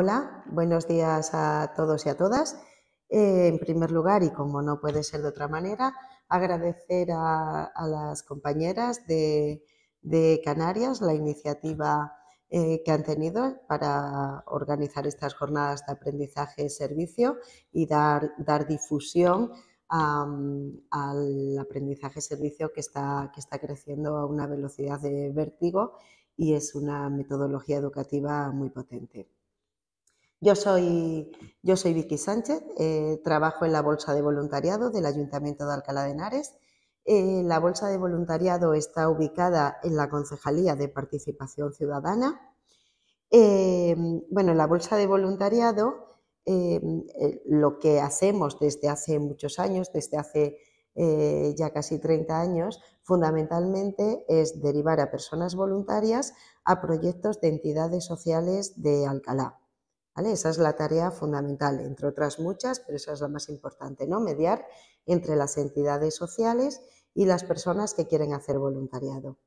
Hola, buenos días a todos y a todas. Eh, en primer lugar, y como no puede ser de otra manera, agradecer a, las compañeras de, Canarias la iniciativa eh, que han tenido para organizar estas jornadas de aprendizaje-servicio y dar, difusión al aprendizaje-servicio que está creciendo a una velocidad de vértigo y es una metodología educativa muy potente. Yo soy, Vicky Sánchez, eh, trabajo en la Bolsa de Voluntariado del Ayuntamiento de Alcalá de Henares. Eh, la Bolsa de Voluntariado está ubicada en la Concejalía de Participación Ciudadana. Bueno, eh, bueno, la Bolsa de Voluntariado, lo que hacemos desde hace muchos años, desde hace ya casi 30 años, fundamentalmente es derivar a personas voluntarias a proyectos de entidades sociales de Alcalá. Esa es la tarea fundamental, entre otras muchas, pero esa es la más importante, ¿no? Mediar entre las entidades sociales y las personas que quieren hacer voluntariado.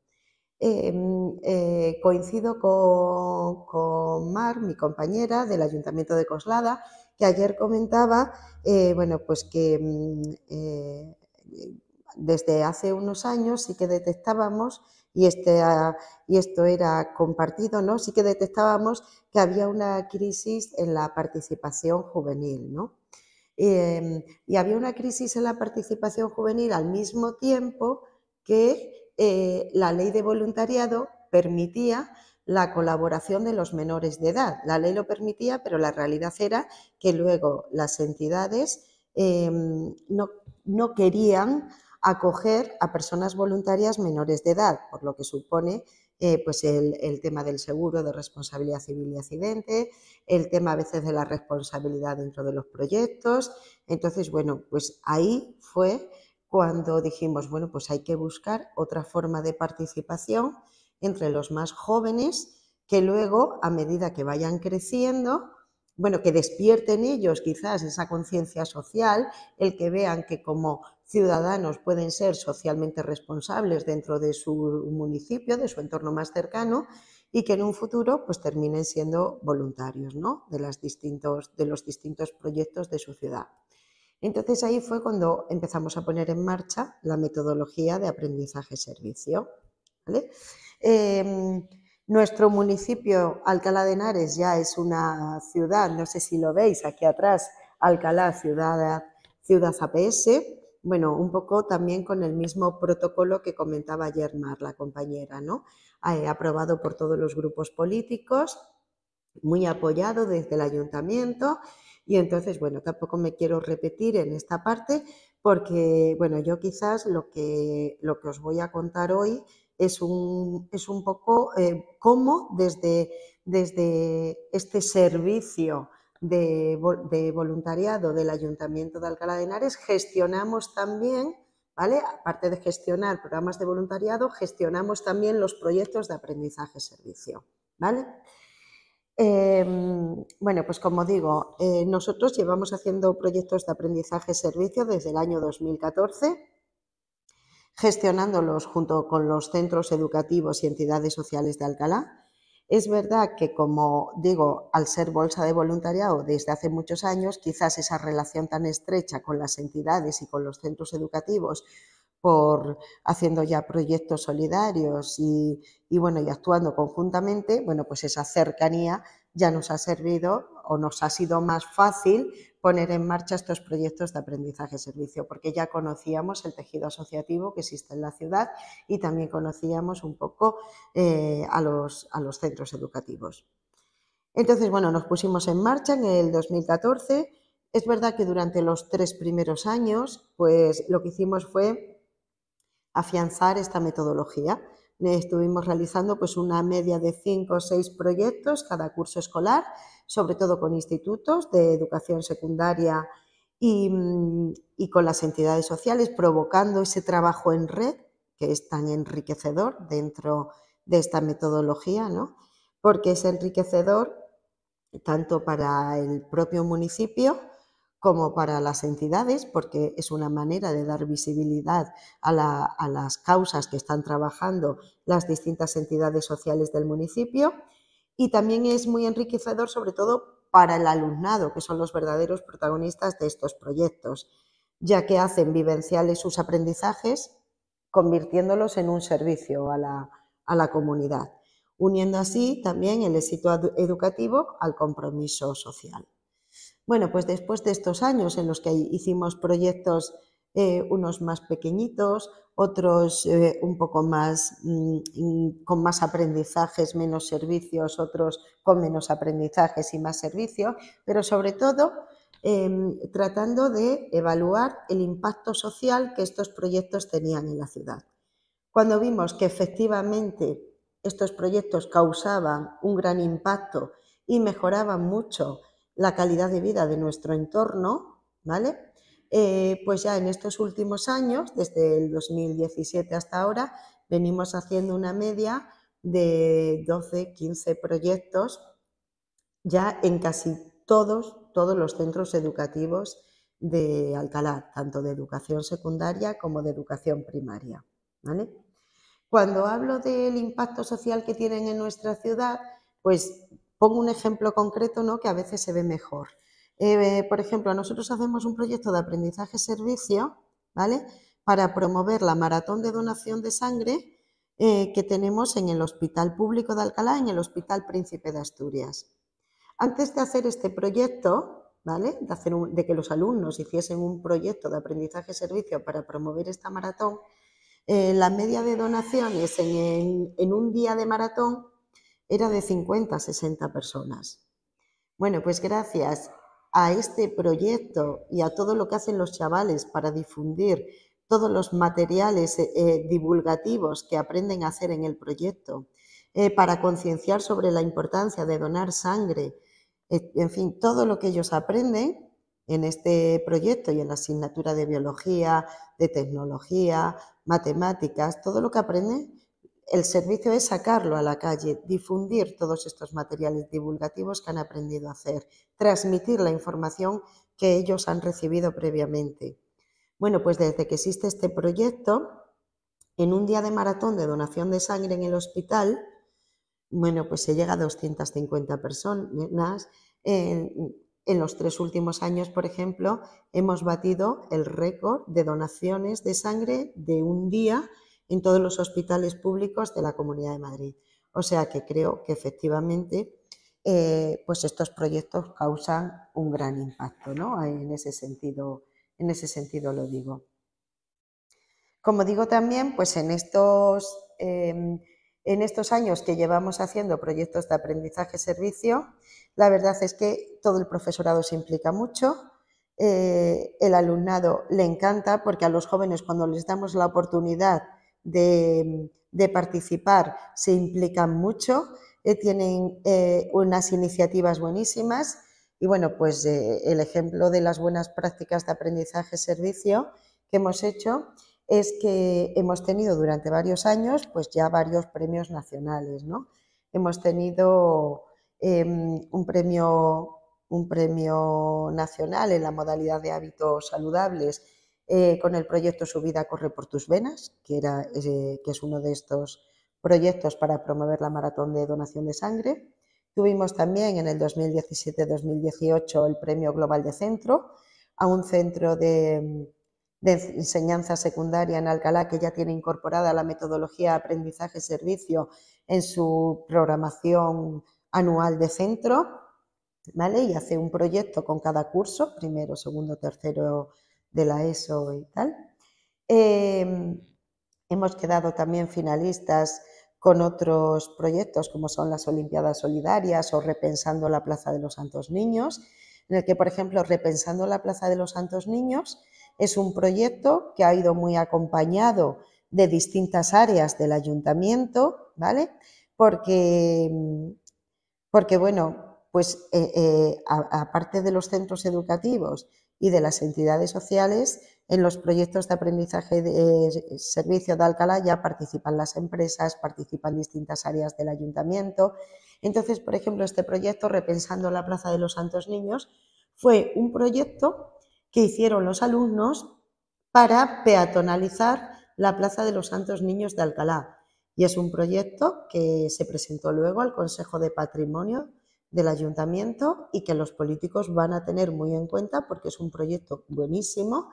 Em, eh, coincido con, Mar, mi compañera del Ayuntamiento de Coslada, que ayer comentaba, eh, bueno, pues que mm, eh, desde hace unos años sí que detectábamos y, este, ah, y esto era compartido, ¿no? sí que detectábamos que había una crisis en la participación juvenil. Em, y había una crisis en la participación juvenil al mismo tiempo que eh, la ley de voluntariado permitía la colaboración de los menores de edad. La ley lo permitía, pero la realidad era que luego las entidades em, no, no querían acoger a personas voluntarias menores de edad, por lo que supone eh, pues el, el, tema del seguro de responsabilidad civil y accidente, el tema a veces de la responsabilidad dentro de los proyectos. Entonces, bueno, pues ahí fue cuando dijimos, bueno, pues hay que buscar otra forma de participación entre los más jóvenes que luego, a medida que vayan creciendo, bueno, que despierten ellos quizás esa conciencia social, el que vean que como ciudadanos pueden ser socialmente responsables dentro de su municipio, de su entorno más cercano y que en un futuro pues terminen siendo voluntarios de, los distintos proyectos de su ciudad. Entonces ahí fue cuando empezamos a poner en marcha la metodología de aprendizaje-servicio. Em, nuestro municipio, Alcalá de Henares, ya es una ciudad, no sé si lo veis aquí atrás, Alcalá, ciudad, ciudad APS, bueno, un poco también con el mismo protocolo que comentaba ayer Mar, la compañera, ¿no? Eh, aprobado por todos los grupos políticos, muy apoyado desde el ayuntamiento. Y entonces, bueno, tampoco me quiero repetir en esta parte porque, bueno, yo quizás lo que, os voy a contar hoy es un, poco eh, cómo desde este servicio de, voluntariado del Ayuntamiento de Alcalá de Henares, gestionamos también, ¿vale? Aparte de gestionar programas de voluntariado, gestionamos también los proyectos de aprendizaje-servicio, ¿vale? Em, bueno, pues como digo, eh, nosotros llevamos haciendo proyectos de aprendizaje-servicio desde el año 2014, gestionándolos junto con los centros educativos y entidades sociales de Alcalá es verdad que, como digo, al ser bolsa de voluntariado desde hace muchos años, quizás esa relación tan estrecha con las entidades y con los centros educativos por haciendo ya proyectos solidarios y, bueno y actuando conjuntamente bueno pues esa cercanía ya nos ha servido o nos ha sido más fácil poner en marcha estos proyectos de aprendizaje-servicio, porque ya conocíamos el tejido asociativo que existe en la ciudad y también conocíamos un poco eh, a, los, a los centros educativos. Entonces, bueno, nos pusimos en marcha en el 2014. Es verdad que durante los tres primeros años, pues lo que hicimos fue afianzar esta metodología. Eh, estuvimos realizando pues, una media de cinco o seis proyectos cada curso escolar, sobre todo con institutos de educación secundaria y, mm, y, con las entidades sociales, provocando ese trabajo en red que es tan enriquecedor dentro de esta metodología, ¿no? porque es enriquecedor tanto para el propio municipio como para las entidades, porque es una manera de dar visibilidad a, las causas que están trabajando las distintas entidades sociales del municipio. Y también es muy enriquecedor, sobre todo para el alumnado, que son los verdaderos protagonistas de estos proyectos, ya que hacen vivenciales sus aprendizajes, convirtiéndolos en un servicio a la comunidad, uniendo así también el éxito educativo al compromiso social. Bueno, pues después de estos años en los que hicimos proyectos, eh, unos más pequeñitos, otros eh, un poco más mm, con más aprendizajes, menos servicios, otros con menos aprendizajes y más servicios, pero sobre todo em, tratando de evaluar el impacto social que estos proyectos tenían en la ciudad. Cuando vimos que efectivamente estos proyectos causaban un gran impacto y mejoraban mucho la calidad de vida de nuestro entorno, ¿vale? Eh, pues ya en estos últimos años, desde el 2017 hasta ahora, venimos haciendo una media de 12, 15 proyectos ya en casi todos, todos los centros educativos de Alcalá, tanto de educación secundaria como de educación primaria. ¿vale? Cuando hablo del impacto social que tienen en nuestra ciudad, pues Pongo un ejemplo concreto ¿no? que a veces se ve mejor. Eh, por ejemplo, nosotros hacemos un proyecto de aprendizaje-servicio, ¿vale? Para promover la maratón de donación de sangre eh, que tenemos en el Hospital Público de Alcalá, en el Hospital Príncipe de Asturias. Antes de hacer este proyecto, ¿vale? De, hacer de que los alumnos hiciesen un proyecto de aprendizaje-servicio para promover esta maratón, eh, la media de donaciones en un día de maratón era de 50 a 60 personas. Bueno, pues gracias a este proyecto y a todo lo que hacen los chavales para difundir todos los materiales eh, eh, divulgativos que aprenden a hacer en el proyecto, eh, para concienciar sobre la importancia de donar sangre, en fin, todo lo que ellos aprenden en este proyecto y en la asignatura de biología, de tecnología, matemáticas, todo lo que aprenden el servicio es sacarlo a la calle, difundir todos estos materiales divulgativos que han aprendido a hacer, transmitir la información que ellos han recibido previamente. Bueno, pues desde que existe este proyecto, en un día de maratón de donación de sangre en el hospital, bueno, pues se llega a 250 personas. En, en los tres últimos años, por ejemplo, hemos batido el récord de donaciones de sangre de un día en todos los hospitales públicos de la Comunidad de Madrid. O sea que creo que efectivamente eh, pues estos proyectos causan un gran impacto, ¿no? En ese sentido, en ese sentido lo digo. Como digo también, pues en estos, em, en estos años que llevamos haciendo proyectos de aprendizaje-servicio, la verdad es que todo el profesorado se implica mucho, eh, el alumnado le encanta porque a los jóvenes cuando les damos la oportunidad de, participar, se implican mucho, eh, tienen eh, unas iniciativas buenísimas y bueno, pues eh, el ejemplo de las buenas prácticas de aprendizaje-servicio que hemos hecho es que hemos tenido durante varios años pues ya varios premios nacionales, ¿no? Hemos tenido em, un premio nacional en la modalidad de hábitos saludables eh, con el proyecto Su vida corre por tus venas, que, era, eh, que es uno de estos proyectos para promover la maratón de donación de sangre. Tuvimos también en el 2017-2018 el Premio Global de Centro a un centro de, enseñanza secundaria en Alcalá que ya tiene incorporada la metodología aprendizaje-servicio en su programación anual de centro, Y hace un proyecto con cada curso, primero, segundo, tercero de la ESO y tal. Em, hemos quedado también finalistas con otros proyectos como son las Olimpiadas Solidarias o Repensando la Plaza de los Santos Niños, en el que, por ejemplo, Repensando la Plaza de los Santos Niños es un proyecto que ha ido muy acompañado de distintas áreas del ayuntamiento, ¿vale? Porque, porque bueno, pues eh, eh, aparte de los centros educativos, y de las entidades sociales. En los proyectos de aprendizaje de eh, servicio de Alcalá ya participan las empresas, participan distintas áreas del ayuntamiento. Entonces, por ejemplo, este proyecto, Repensando la Plaza de los Santos Niños, fue un proyecto que hicieron los alumnos para peatonalizar la Plaza de los Santos Niños de Alcalá. Y es un proyecto que se presentó luego al Consejo de Patrimonio del ayuntamiento y que los políticos van a tener muy en cuenta porque es un proyecto buenísimo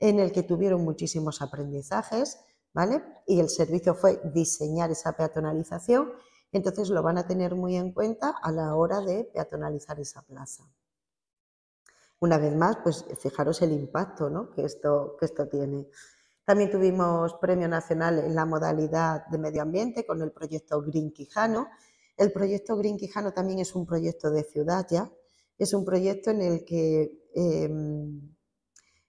en el que tuvieron muchísimos aprendizajes, ¿vale? Y el servicio fue diseñar esa peatonalización, entonces lo van a tener muy en cuenta a la hora de peatonalizar esa plaza. Una vez más, pues fijaros el impacto ¿no? que esto tiene. También tuvimos premio nacional en la modalidad de medio ambiente con el proyecto Green Quijano, el proyecto Green Quijano también es un proyecto de ciudad ya, es un proyecto en el que em,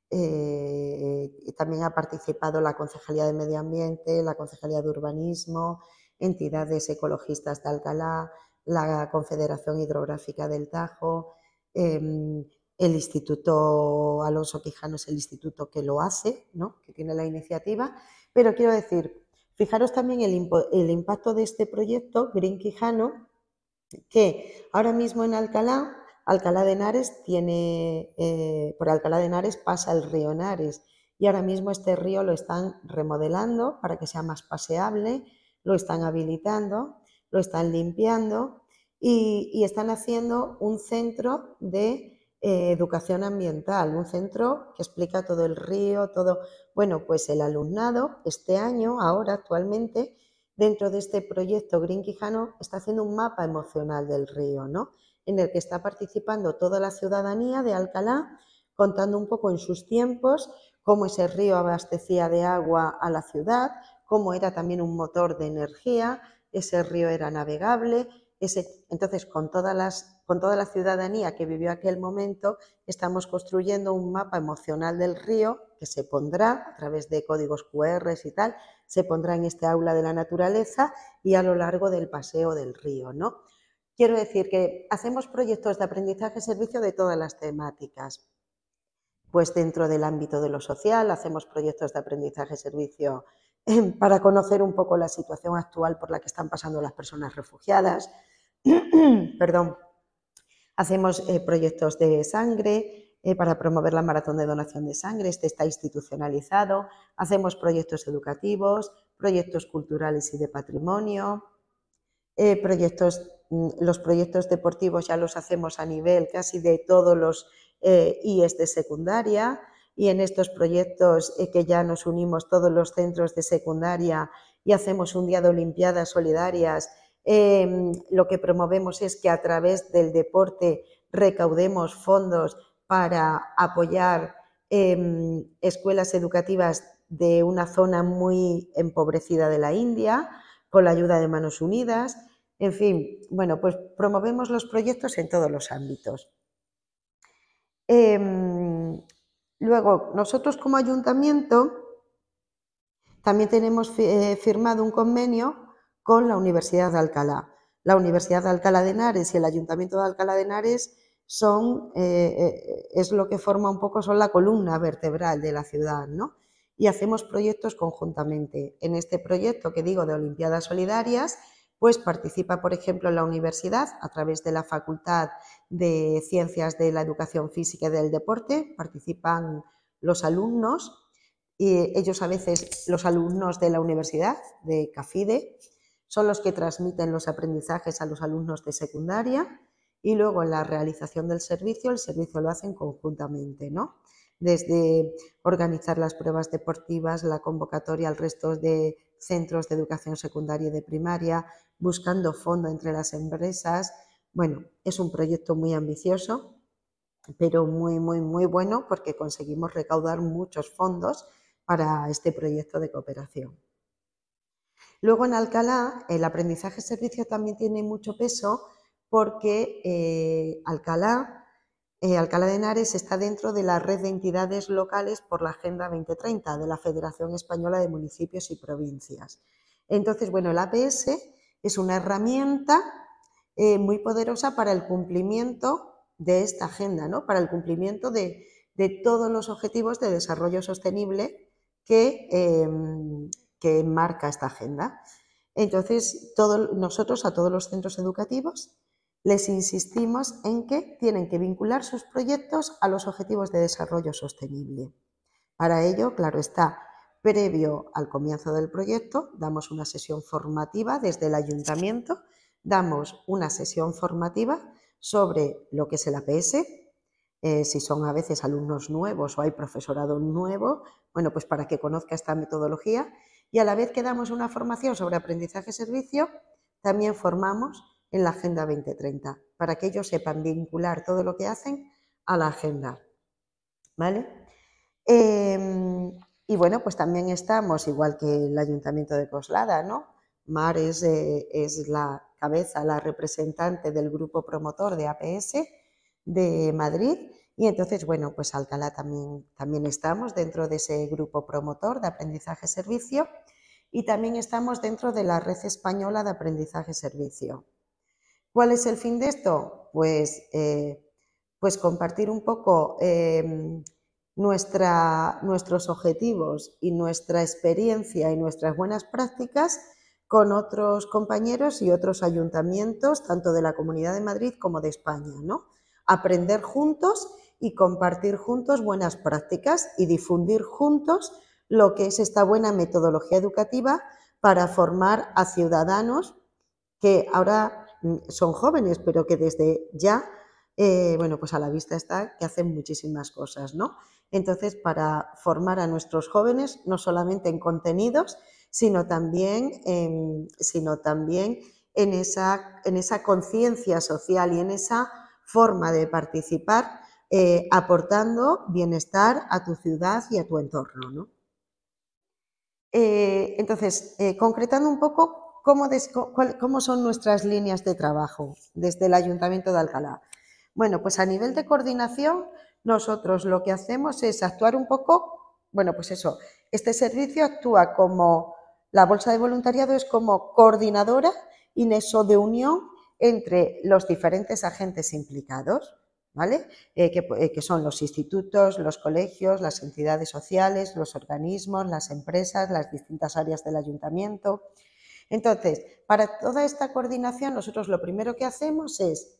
eh, también ha participado la Concejalía de Medio Ambiente, la Concejalía de Urbanismo, entidades ecologistas de Alcalá, la Confederación Hidrográfica del Tajo, em, el Instituto Alonso Quijano es el instituto que lo hace, ¿no? que tiene la iniciativa, pero quiero decir, Fijaros también el, impacto de este proyecto, Green Quijano, que ahora mismo en Alcalá, Alcalá de Henares tiene, eh, por Alcalá de Henares pasa el río Henares y ahora mismo este río lo están remodelando para que sea más paseable, lo están habilitando, lo están limpiando y están haciendo un centro de eh, educación ambiental, un centro que explica todo el río, todo... Bueno, pues el alumnado este año, ahora actualmente, dentro de este proyecto Green Quijano, está haciendo un mapa emocional del río, ¿no? En el que está participando toda la ciudadanía de Alcalá, contando un poco en sus tiempos cómo ese río abastecía de agua a la ciudad, cómo era también un motor de energía, ese río era navegable, ese, entonces con todas las con toda la ciudadanía que vivió aquel momento, estamos construyendo un mapa emocional del río que se pondrá a través de códigos QR y tal, se pondrá en este aula de la naturaleza y a lo largo del paseo del río, ¿no? Quiero decir que hacemos proyectos de aprendizaje servicio de todas las temáticas. Pues dentro del ámbito de lo social hacemos proyectos de aprendizaje servicio em, para conocer un poco la situación actual por la que están pasando las personas refugiadas. Perdón Hacemos eh, proyectos de sangre eh, para promover la maratón de donación de sangre, este está institucionalizado. Hacemos proyectos educativos, proyectos culturales y de patrimonio, eh, mm, los proyectos deportivos ya los hacemos a nivel casi de todos los IES de secundaria y en estos proyectos que ya nos unimos todos los centros de secundaria y hacemos un día de Olimpiadas Solidarias Em, lo que promovemos es que a través del deporte recaudemos fondos para apoyar em, escuelas educativas de una zona muy empobrecida de la India, con la ayuda de Manos Unidas. En fin, bueno, pues promovemos los proyectos en todos los ámbitos. Em, luego, nosotros como ayuntamiento también tenemos eh, firmado un convenio con la Universidad de Alcalá. La Universidad de Alcalá de Henares y el Ayuntamiento de Alcalá de Henares son, eh, eh, es lo que forma un poco, son la columna vertebral de la ciudad, ¿no? Y hacemos proyectos conjuntamente. En este proyecto que digo de Olimpiadas Solidarias, pues participa, por ejemplo, la universidad a través de la Facultad de Ciencias de la Educación Física y del Deporte, participan los alumnos, y ellos a veces, los alumnos de la universidad, de CAFIDE, son los que transmiten los aprendizajes a los alumnos de secundaria y luego en la realización del servicio, el servicio lo hacen conjuntamente, ¿no? Desde organizar las pruebas deportivas, la convocatoria al resto de centros de educación secundaria y de primaria, buscando fondo entre las empresas. Bueno, es un proyecto muy ambicioso, pero muy, muy, muy bueno porque conseguimos recaudar muchos fondos para este proyecto de cooperación. Luego en Alcalá el aprendizaje servicio también tiene mucho peso porque eh, Alcalá, eh, Alcalá de Henares está dentro de la red de entidades locales por la Agenda 2030 de la Federación Española de Municipios y Provincias. Entonces, bueno, el APS es una herramienta eh, muy poderosa para el cumplimiento de esta agenda, ¿no? para el cumplimiento de todos los objetivos de desarrollo sostenible que que marca esta agenda. Entonces, nosotros a todos los centros educativos les insistimos en que tienen que vincular sus proyectos a los objetivos de desarrollo sostenible. Para ello, claro está, previo al comienzo del proyecto, damos una sesión formativa desde el ayuntamiento, damos una sesión formativa sobre lo que es el APS, eh, si son a veces alumnos nuevos o hay profesorado nuevo, bueno, pues para que conozca esta metodología y a la vez que damos una formación sobre aprendizaje-servicio, también formamos en la Agenda 2030, para que ellos sepan vincular todo lo que hacen a la agenda. Em, y bueno, pues también estamos, igual que el Ayuntamiento de Coslada, ¿no? Mar eh, es la cabeza, la representante del grupo promotor de APS de Madrid y entonces, bueno, pues Alcalá también, también estamos dentro de ese grupo promotor de aprendizaje-servicio y también estamos dentro de la red española de aprendizaje-servicio. ¿Cuál es el fin de esto? Pues, eh, pues compartir un poco em, nuestra, nuestros objetivos y nuestra experiencia y nuestras buenas prácticas con otros compañeros y otros ayuntamientos, tanto de la Comunidad de Madrid como de España, ¿no? Aprender juntos y compartir juntos buenas prácticas y difundir juntos lo que es esta buena metodología educativa para formar a ciudadanos que ahora mm, son jóvenes, pero que desde ya, eh, bueno, pues a la vista está que hacen muchísimas cosas, ¿no? Entonces, para formar a nuestros jóvenes, no solamente en contenidos, sino también, sino también en esa, en esa conciencia social y en esa forma de participar eh, aportando bienestar a tu ciudad y a tu entorno. Eh, entonces, eh, concretando un poco cómo, cómo son nuestras líneas de trabajo desde el Ayuntamiento de Alcalá. Bueno, pues a nivel de coordinación, nosotros lo que hacemos es actuar un poco, bueno, pues eso, este servicio actúa como, la Bolsa de Voluntariado es como coordinadora y nexo de unión entre los diferentes agentes implicados. ¿vale? Eh, eh, que, son los institutos, los colegios, las entidades sociales, los organismos, las empresas, las distintas áreas del ayuntamiento. Entonces, para toda esta coordinación, nosotros lo primero que hacemos es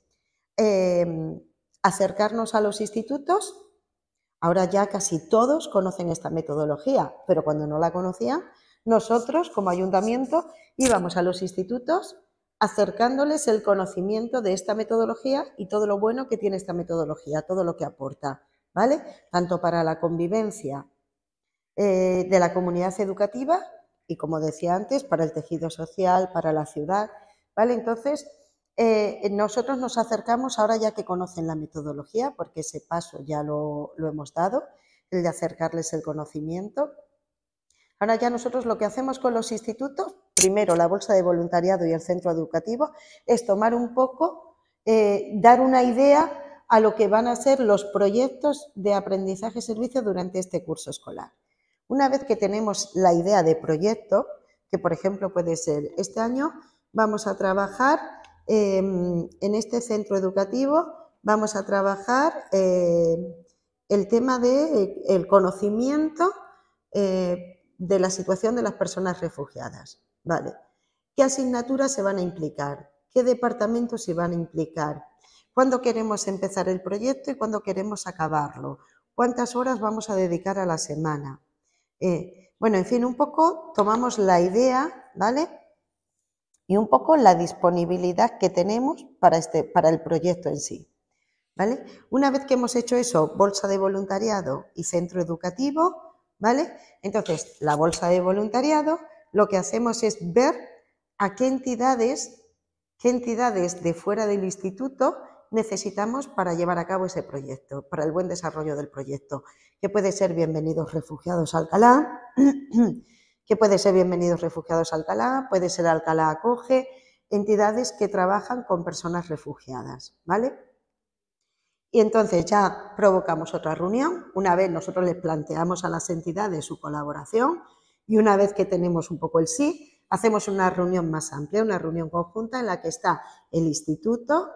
em, acercarnos a los institutos. Ahora ya casi todos conocen esta metodología, pero cuando no la conocían, nosotros como ayuntamiento íbamos a los institutos acercándoles el conocimiento de esta metodología y todo lo bueno que tiene esta metodología, todo lo que aporta, ¿vale? Tanto para la convivencia eh, de la comunidad educativa y, como decía antes, para el tejido social, para la ciudad, ¿vale? Entonces, eh, nosotros nos acercamos ahora ya que conocen la metodología, porque ese paso ya lo, lo hemos dado, el de acercarles el conocimiento. Ahora ya nosotros lo que hacemos con los institutos, primero la bolsa de voluntariado y el centro educativo, es tomar un poco, eh, dar una idea a lo que van a ser los proyectos de aprendizaje-servicio durante este curso escolar. Una vez que tenemos la idea de proyecto, que por ejemplo puede ser este año, vamos a trabajar em, en este centro educativo, vamos a trabajar eh, el tema del de, eh, el conocimiento de la situación de las personas refugiadas. Vale. ¿Qué asignaturas se van a implicar? ¿Qué departamentos se van a implicar? ¿Cuándo queremos empezar el proyecto y cuándo queremos acabarlo? ¿Cuántas horas vamos a dedicar a la semana? Eh, bueno, en fin, un poco tomamos la idea, ¿vale? Y un poco la disponibilidad que tenemos para, este, para el proyecto en sí. ¿Vale? Una vez que hemos hecho eso, bolsa de voluntariado y centro educativo, ¿vale? Entonces, la bolsa de voluntariado, lo que hacemos es ver a qué entidades, qué entidades de fuera del instituto necesitamos para llevar a cabo ese proyecto, para el buen desarrollo del proyecto, que puede ser bienvenidos refugiados Alcalá, que puede ser bienvenidos refugiados Alcalá, puede ser Alcalá acoge, entidades que trabajan con personas refugiadas, ¿vale? Y entonces ya provocamos otra reunión. Una vez nosotros les planteamos a las entidades su colaboración y una vez que tenemos un poco el sí, hacemos una reunión más amplia, una reunión conjunta en la que está el instituto,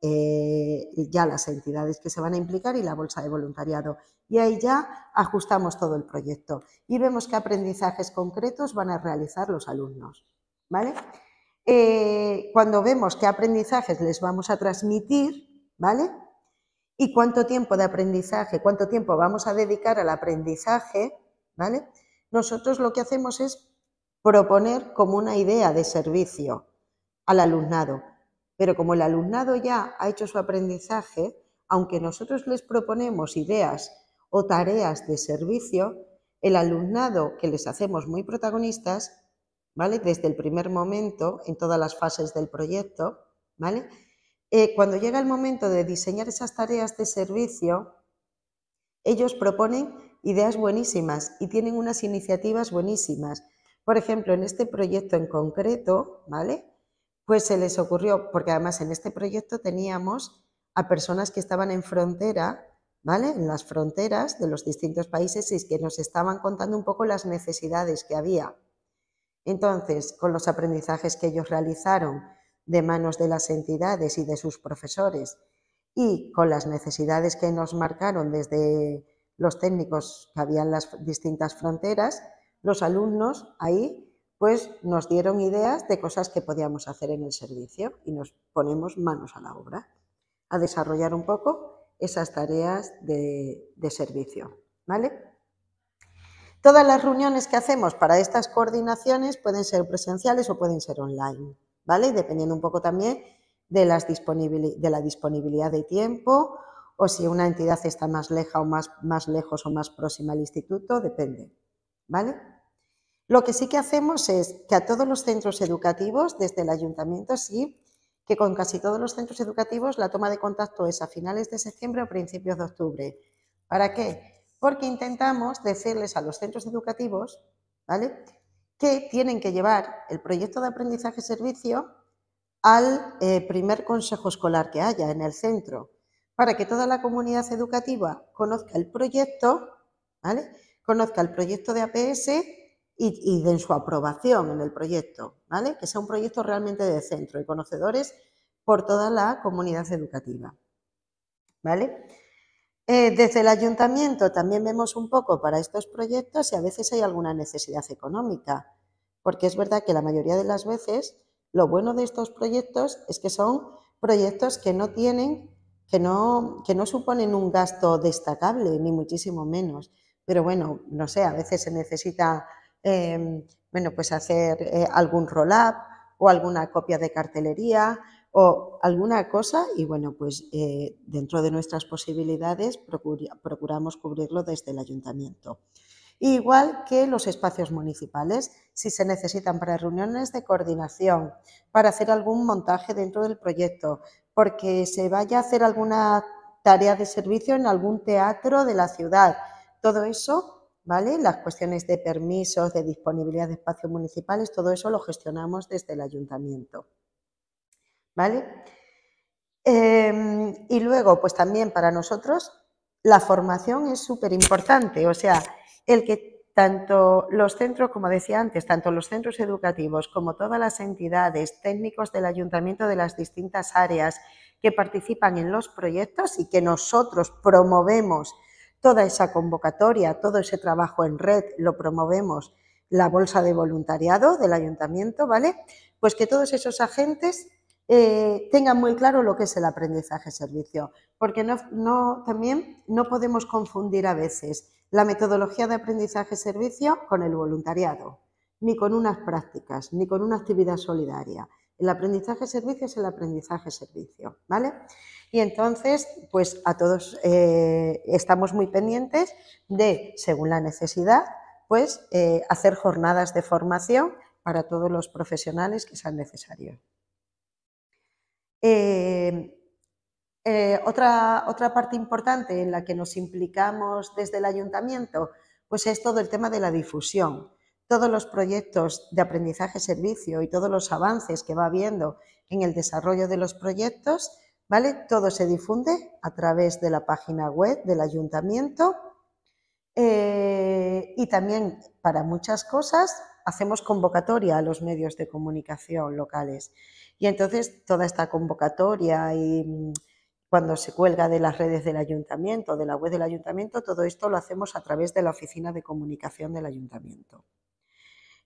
eh, ya las entidades que se van a implicar y la bolsa de voluntariado. Y ahí ya ajustamos todo el proyecto y vemos qué aprendizajes concretos van a realizar los alumnos. ¿Vale? Eh, cuando vemos qué aprendizajes les vamos a transmitir, ¿vale? y cuánto tiempo de aprendizaje, cuánto tiempo vamos a dedicar al aprendizaje, ¿vale? Nosotros lo que hacemos es proponer como una idea de servicio al alumnado. Pero como el alumnado ya ha hecho su aprendizaje, aunque nosotros les proponemos ideas o tareas de servicio, el alumnado que les hacemos muy protagonistas, ¿vale? Desde el primer momento, en todas las fases del proyecto, ¿vale? Eh, cuando llega el momento de diseñar esas tareas de servicio, ellos proponen ideas buenísimas y tienen unas iniciativas buenísimas. Por ejemplo, en este proyecto en concreto, ¿vale? Pues se les ocurrió, porque además en este proyecto teníamos a personas que estaban en frontera, ¿vale? En las fronteras de los distintos países y que nos estaban contando un poco las necesidades que había. Entonces, con los aprendizajes que ellos realizaron, de manos de las entidades y de sus profesores y con las necesidades que nos marcaron desde los técnicos que habían las distintas fronteras, los alumnos ahí pues nos dieron ideas de cosas que podíamos hacer en el servicio y nos ponemos manos a la obra a desarrollar un poco esas tareas de, servicio, ¿vale? Todas las reuniones que hacemos para estas coordinaciones pueden ser presenciales o pueden ser online. ¿vale? Dependiendo un poco también de, de la disponibilidad de tiempo o si una entidad está más, leja o más, más lejos o más próxima al instituto, depende, ¿vale? Lo que sí que hacemos es que a todos los centros educativos, desde el ayuntamiento, sí, que con casi todos los centros educativos la toma de contacto es a finales de septiembre o principios de octubre. ¿Para qué? Porque intentamos decirles a los centros educativos, ¿vale? que tienen que llevar el proyecto de aprendizaje-servicio al eh, primer consejo escolar que haya en el centro, para que toda la comunidad educativa conozca el proyecto, ¿vale? conozca el proyecto de APS y, y den su aprobación en el proyecto, ¿vale? que sea un proyecto realmente de centro y conocedores por toda la comunidad educativa. ¿Vale? Eh, desde el ayuntamiento también vemos un poco para estos proyectos si a veces hay alguna necesidad económica, porque es verdad que la mayoría de las veces lo bueno de estos proyectos es que son proyectos que no tienen, que no, que no suponen un gasto destacable, ni muchísimo menos. Pero bueno, no sé, a veces se necesita eh, pues hacer eh, algún roll-up o alguna copia de cartelería o alguna cosa y bueno, pues eh, dentro de nuestras posibilidades procuramos cubrirlo desde el ayuntamiento. Igual que los espacios municipales, si se necesitan para reuniones de coordinación, para hacer algún montaje dentro del proyecto, porque se vaya a hacer alguna tarea de servicio en algún teatro de la ciudad, todo eso ¿Vale? Las cuestiones de permisos, de disponibilidad de espacios municipales, todo eso lo gestionamos desde el ayuntamiento. ¿vale? Em, y luego, pues también para nosotros la formación es súper importante, o sea, el que tanto los centros, como decía antes, tanto los centros educativos como todas las entidades, técnicos del ayuntamiento de las distintas áreas que participan en los proyectos y que nosotros promovemos toda esa convocatoria, todo ese trabajo en red, lo promovemos la bolsa de voluntariado del ayuntamiento, ¿vale? Pues que todos esos agentes eh, tengan muy claro lo que es el aprendizaje-servicio, porque no, también no podemos confundir a veces la metodología de aprendizaje-servicio con el voluntariado, ni con unas prácticas, ni con una actividad solidaria. El aprendizaje-servicio es el aprendizaje-servicio, ¿vale? Y entonces, pues a todos eh, estamos muy pendientes de, según la necesidad, pues eh, hacer jornadas de formación para todos los profesionales que sean necesarios. Eh, eh, otra, otra parte importante en la que nos implicamos desde el ayuntamiento, pues es todo el tema de la difusión. Todos los proyectos de aprendizaje-servicio y todos los avances que va habiendo en el desarrollo de los proyectos, ¿vale? Todo se difunde a través de la página web del ayuntamiento eh, y también para muchas cosas hacemos convocatoria a los medios de comunicación locales. Y entonces toda esta convocatoria y mm, cuando se cuelga de las redes del ayuntamiento, de la web del ayuntamiento, todo esto lo hacemos a través de la oficina de comunicación del ayuntamiento.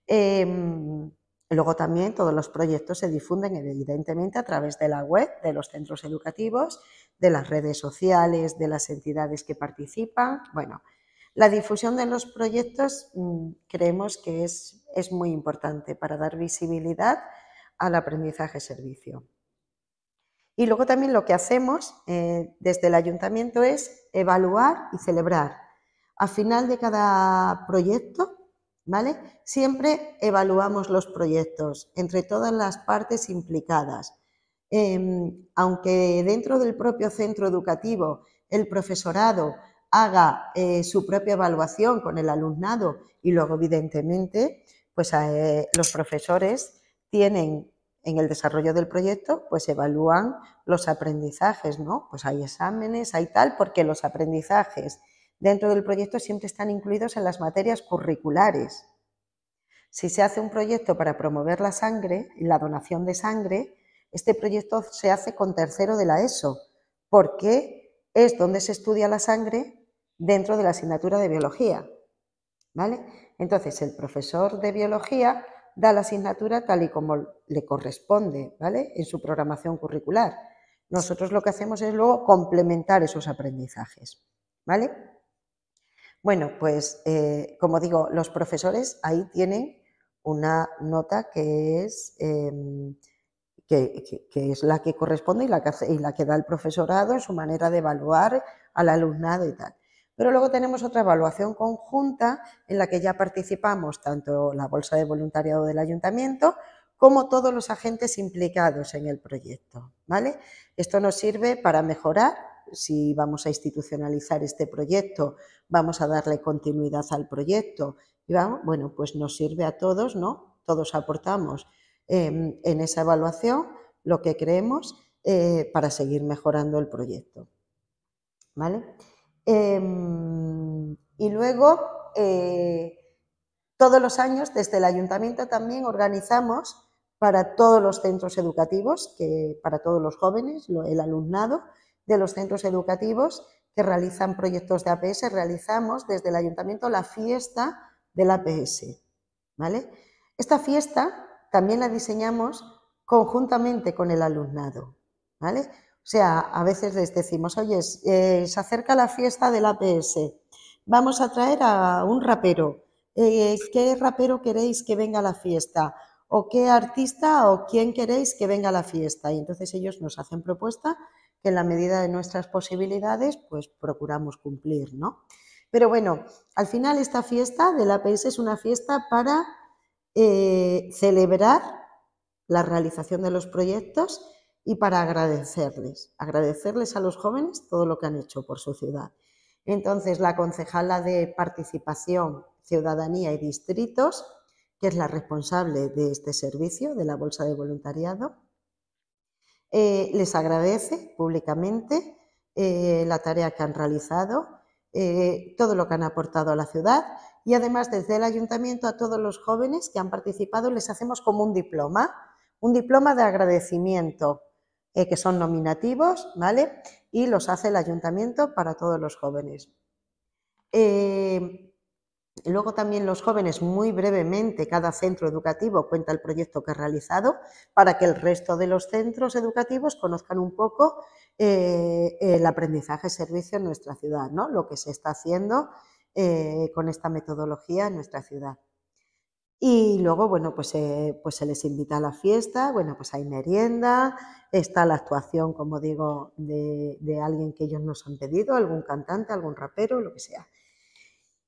Em, luego también todos los proyectos se difunden evidentemente a través de la web, de los centros educativos, de las redes sociales, de las entidades que participan. Bueno, la difusión de los proyectos mm, creemos que es, muy importante para dar visibilidad al aprendizaje servicio. Y luego también lo que hacemos eh, desde el ayuntamiento es evaluar y celebrar. A final de cada proyecto, ¿vale? Siempre evaluamos los proyectos entre todas las partes implicadas. Em, aunque dentro del propio centro educativo el profesorado haga eh, su propia evaluación con el alumnado y luego, evidentemente, pues eh, los profesores tienen en el desarrollo del proyecto, pues evalúan los aprendizajes, ¿no? Pues hay exámenes, hay tal, porque los aprendizajes dentro del proyecto siempre están incluidos en las materias curriculares. Si se hace un proyecto para promover la sangre, la donación de sangre, este proyecto se hace con tercero de la ESO, porque es donde se estudia la sangre dentro de la asignatura de biología. ¿Vale? Entonces, el profesor de biología da la asignatura tal y como le corresponde, ¿vale? En su programación curricular. Nosotros lo que hacemos es luego complementar esos aprendizajes, ¿vale? Bueno, pues eh, como digo, los profesores ahí tienen una nota que es, em, que, es la que corresponde y la que da el profesorado en su manera de evaluar al alumnado y tal. Pero luego tenemos otra evaluación conjunta en la que ya participamos tanto la Bolsa de Voluntariado del Ayuntamiento como todos los agentes implicados en el proyecto. ¿vale? Esto nos sirve para mejorar si vamos a institucionalizar este proyecto, vamos a darle continuidad al proyecto y bueno, pues nos sirve a todos, ¿no? Todos aportamos em, en esa evaluación lo que creemos eh, para seguir mejorando el proyecto. ¿Vale? Em, y luego, eh, todos los años, desde el ayuntamiento también organizamos para todos los centros educativos, que, para todos los jóvenes, el alumnado de los centros educativos que realizan proyectos de APS, realizamos desde el ayuntamiento la fiesta del APS. ¿vale? Esta fiesta también la diseñamos conjuntamente con el alumnado. ¿vale? O sea, a veces les decimos, oye, eh, se acerca la fiesta del APS, vamos a traer a un rapero. Eh, ¿Qué rapero queréis que venga a la fiesta? ¿O qué artista o quién queréis que venga a la fiesta? Y entonces ellos nos hacen propuesta que en la medida de nuestras posibilidades, pues procuramos cumplir, ¿no? Pero bueno, al final esta fiesta del APS es una fiesta para eh, celebrar la realización de los proyectos y para agradecerles, agradecerles a los jóvenes todo lo que han hecho por su ciudad. Entonces, la concejala de participación, ciudadanía y distritos, que es la responsable de este servicio, de la Bolsa de Voluntariado, eh, les agradece públicamente eh, la tarea que han realizado, eh, todo lo que han aportado a la ciudad y además desde el ayuntamiento a todos los jóvenes que han participado les hacemos como un diploma, un diploma de agradecimiento eh, que son nominativos, ¿vale? Y los hace el ayuntamiento para todos los jóvenes. Eh, luego también los jóvenes, muy brevemente, cada centro educativo cuenta el proyecto que ha realizado para que el resto de los centros educativos conozcan un poco eh, el aprendizaje servicio en nuestra ciudad, ¿no? Lo que se está haciendo con esta metodología en nuestra ciudad. Y luego, bueno, pues, eh, pues se les invita a la fiesta, bueno, pues hay merienda, está la actuación, como digo, de, alguien que ellos nos han pedido, algún cantante, algún rapero, lo que sea.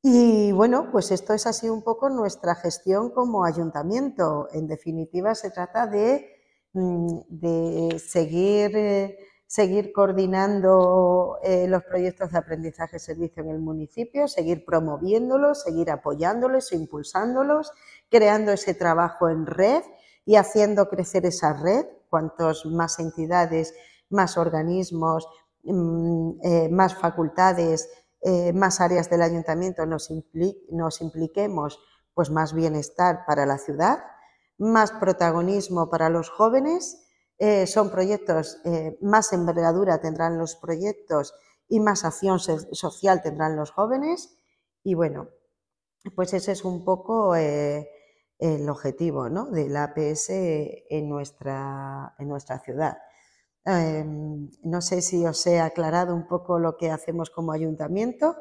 Y bueno, pues esto es así un poco nuestra gestión como ayuntamiento. En definitiva, se trata de, mm, seguir... Eh, seguir coordinando eh, los proyectos de aprendizaje-servicio y en el municipio, seguir promoviéndolos, seguir apoyándolos, impulsándolos, creando ese trabajo en red y haciendo crecer esa red. Cuantos más entidades, más organismos, mm, eh, más facultades, eh, más áreas del ayuntamiento nos impliquemos, pues más bienestar para la ciudad, más protagonismo para los jóvenes eh, son proyectos, eh, más envergadura tendrán los proyectos y más acción social tendrán los jóvenes. Y bueno, pues ese es un poco eh, el objetivo ¿no? del APS en nuestra, en nuestra ciudad. Em, no sé si os he aclarado un poco lo que hacemos como ayuntamiento.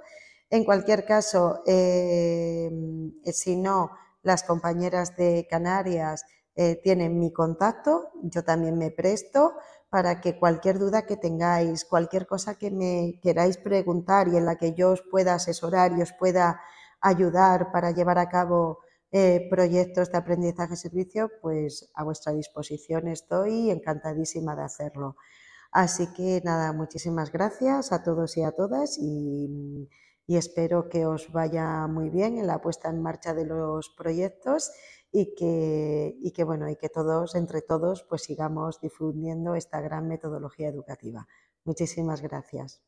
En cualquier caso, em, si no, las compañeras de Canarias eh, tienen mi contacto, yo también me presto para que cualquier duda que tengáis, cualquier cosa que me queráis preguntar y en la que yo os pueda asesorar y os pueda ayudar para llevar a cabo eh, proyectos de aprendizaje y servicio, pues a vuestra disposición estoy encantadísima de hacerlo. Así que nada, muchísimas gracias a todos y a todas y espero que os vaya muy bien en la puesta en marcha de los proyectos y que, que, bueno, y que todos, entre todos, pues sigamos difundiendo esta gran metodología educativa. Muchísimas gracias.